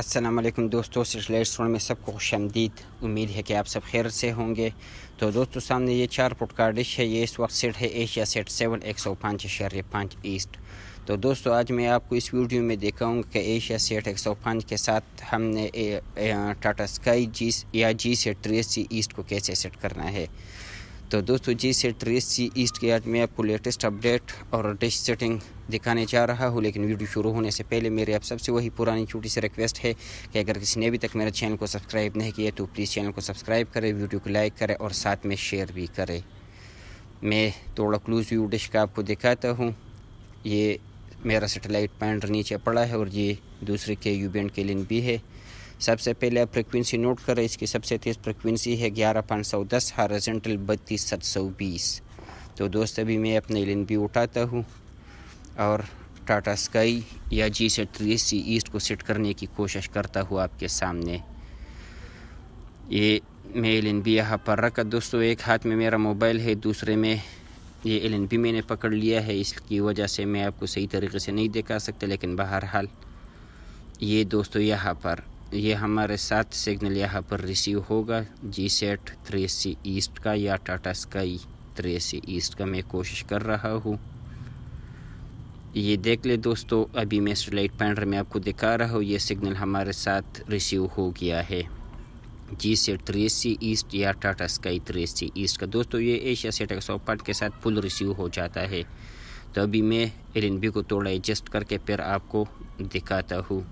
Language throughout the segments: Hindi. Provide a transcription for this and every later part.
असलम दोस्तों सिलसिला स्टोर में सबको खुश आमदीद उम्मीद है कि आप सब खैर से होंगे तो दोस्तों सामने ये चार का डिश है ये इस वक्त सेट है एशिया सेट सेवन एक सौ पाँच शहर पाँच ईस्ट तो दोस्तों आज मैं आपको इस वीडियो में दिखाऊंगा कि एशिया सेट एक सौ पाँच के साथ हमने टाटा स्काई जी या जी सेट थ्री ईस्ट को कैसे सेट करना है तो दोस्तों जी सेट रेस सी ईस्ट के आज मैं आपको लेटेस्ट अपडेट और डिश सेटिंग दिखाने जा रहा हूँ लेकिन वीडियो शुरू होने से पहले मेरे आप सबसे वही पुरानी छोटी सी रिक्वेस्ट है कि अगर किसी ने अभी तक मेरे चैनल को सब्सक्राइब नहीं किया तो प्लीज़ चैनल को सब्सक्राइब करें वीडियो को लाइक करें और साथ में शेयर भी करें मैं थोड़ा क्लूज व्यू डिश का आपको दिखाता हूँ ये मेरा सेटेलाइट पैंट नीचे पड़ा है और ये दूसरे के यूबेंट के लिए भी है सबसे पहले आप फ्रिक्वेंसी नोट करें इसकी सबसे तेज़ फ्रिक्वेंसी है ग्यारह पाँच सौ दस हारजेंटल बत्तीस सात सौ बीस तो दोस्त अभी मैं अपने एल भी उठाता हूँ और टाटा स्काई या जी से ट्रेसी ईस्ट को सेट करने की कोशिश करता हूँ आपके सामने ये मैं एल एन बी यहाँ पर रखा दोस्तों एक हाथ में मेरा मोबाइल है दूसरे में ये एल एन बी मैंने पकड़ लिया है इसकी वजह से मैं आपको सही तरीके से नहीं दिखा सकता लेकिन बहरहाल ये दोस्तों यहाँ पर ये हमारे साथ सिग्नल यहाँ पर रिसीव होगा G sat three C east का या Tata Sky three C east का मैं कोशिश कर रहा हूँ ये देख ले दोस्तों अभी मैं स्टेलाइट पैंडर में आपको दिखा रहा हूँ ये सिग्नल हमारे साथ रिसीव हो गया है G sat three C east या Tata Sky three C east का दोस्तों ये एशिया सेट एक सौ पार्ट के साथ फुल रिसीव हो जाता है तो अभी मैं एल को थोड़ा एडजस्ट करके फिर आपको दिखाता हूँ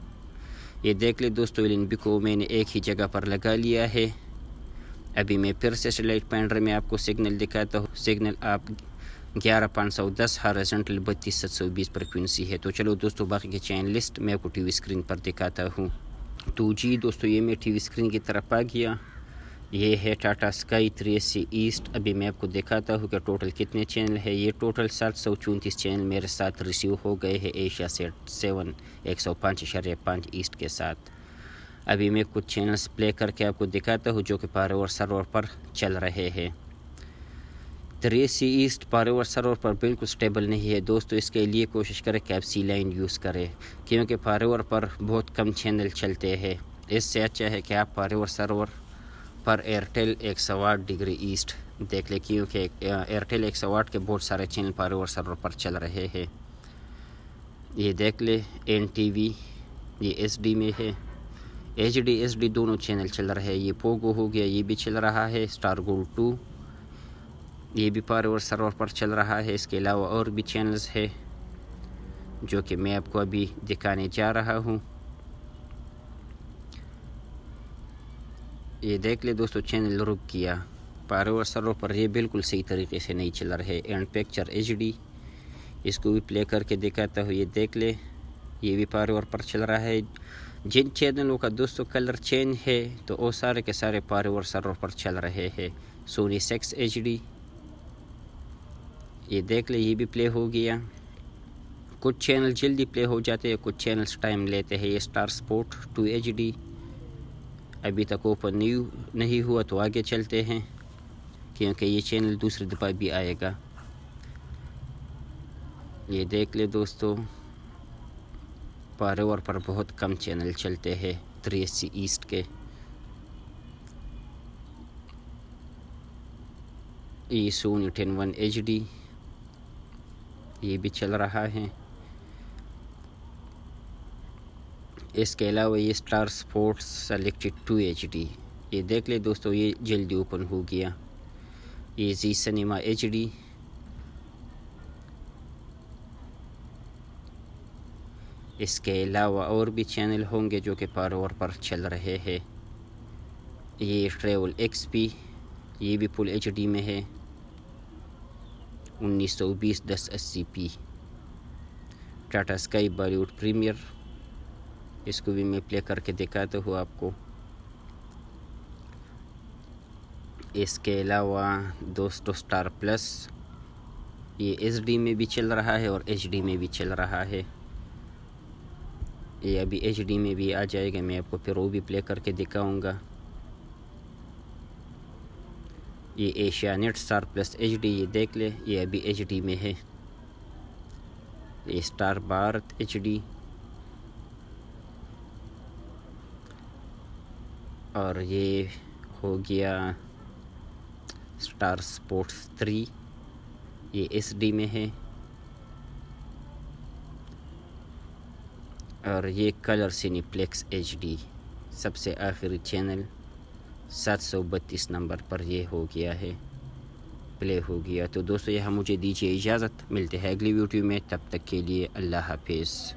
ये देख ले दोस्तों एलिनबी को मैंने एक ही जगह पर लगा लिया है अभी मैं फिर से सेटेलाइट पैंडर में आपको सिग्नल दिखाता हूँ सिग्नल आप ग्यारह पाँच सौ दस हॉरिजेंटल बत्तीस सत सौ बीस फ्रिक्वेंसी है तो चलो दोस्तों बाकी के चैन लिस्ट मैं आपको टीवी स्क्रीन पर दिखाता हूँ तो जी दोस्तों ये मैं टीवी स्क्रीन की तरफ आ गया ये है Tata Sky three C east अभी मैं आपको दिखाता हूँ कि टोटल कितने चैनल है ये टोटल सात सौ चौंतीस चैनल मेरे साथ रिसीव हो गए हैं एशिया सेट सेवन एक सौ पाँच इशारे पाँच ईस्ट के साथ अभी मैं कुछ चैनल्स प्ले करके आपको दिखाता हूँ जो कि पारोवर सर्वर पर चल रहे हैं थ्री सी ईस्ट पारोवर सर्वर पर बिल्कुल स्टेबल नहीं है दोस्तों इसके लिए कोशिश करें कि आप सी लाइन यूज़ करें क्योंकि पारोवर पर बहुत कम चैनल चलते हैं इससे अच्छा है कि आप पारोवर सर्वर पर एयरटेल एक सौ आठ डिग्री ईस्ट देख ले क्योंकि एयरटेल एक सौ आठ के बहुत सारे चैनल पर और सर्वर पर चल रहे हैं ये देख ले एन टी वी ये एस डी में है एच डी एस डी दोनों चैनल चल रहे हैं ये पोगो हो गया ये भी चल रहा है स्टार गोल्ड टू ये भी पार और सर्वर पर चल रहा है इसके अलावा और भी चैनल्स है जो कि मैं आपको अभी दिखाने जा रहा हूँ ये देख ले दोस्तों चैनल रुक किया और सरों पर ये बिल्कुल सही तरीके से नहीं चल रहे एंड पिक्चर एच इसको भी प्ले करके दिखाता हूँ ये देख ले ये भी और पर चल रहा है जिन चैनलों का दोस्तों कलर चेंज है तो वो सारे के सारे और सरों पर चल रहे हैं सोनी सेक्स एच ये देख ले ये भी प्ले हो गया कुछ चैनल जल्दी प्ले हो जाते हैं कुछ चैनल्स टाइम लेते हैं ये स्टार स्पोर्ट टू एच अभी तक ओपन नहीं नहीं हुआ तो आगे चलते हैं क्योंकि ये चैनल दूसरी दफ़ा भी आएगा ये देख ले दोस्तों और पर बहुत कम चैनल चलते हैं थ्री एस सी ईस्ट के ई Sony Ten one H D ये भी चल रहा है इसके अलावा ये Star Sports Selected two H D ये देख ले दोस्तों ये जल्दी ओपन हो गया ये जी सिनेमा एच डी इसके अलावा और भी चैनल होंगे जो कि पारोवर पर चल रहे हैं ये ट्रेवल एक्स पी ये भी फुल एच डी में है 1920 P Tata Sky Bollywood premiere इसको भी मैं प्ले करके दिखाता तो हूँ आपको इसके अलावा दोस्तों स्टार प्लस ये एच में भी चल रहा है और एच में भी चल रहा है ये अभी एच में भी आ जाएगा मैं आपको फिर वो भी प्ले करके दिखाऊंगा ये Asianet Star Plus H ये देख ले ये अभी एच में है ये स्टार भारत एच और ये हो गया स्टार स्पोर्ट्स थ्री ये एस डी में है और ये कलर सिनीप्लेक्स एच डी सबसे आखिरी चैनल सात सौ बत्तीस नंबर पर ये हो गया है प्ले हो गया तो दोस्तों यहाँ मुझे दीजिए इजाज़त मिलते हैं अगली वीडियो में तब तक के लिए अल्लाह हाफिज़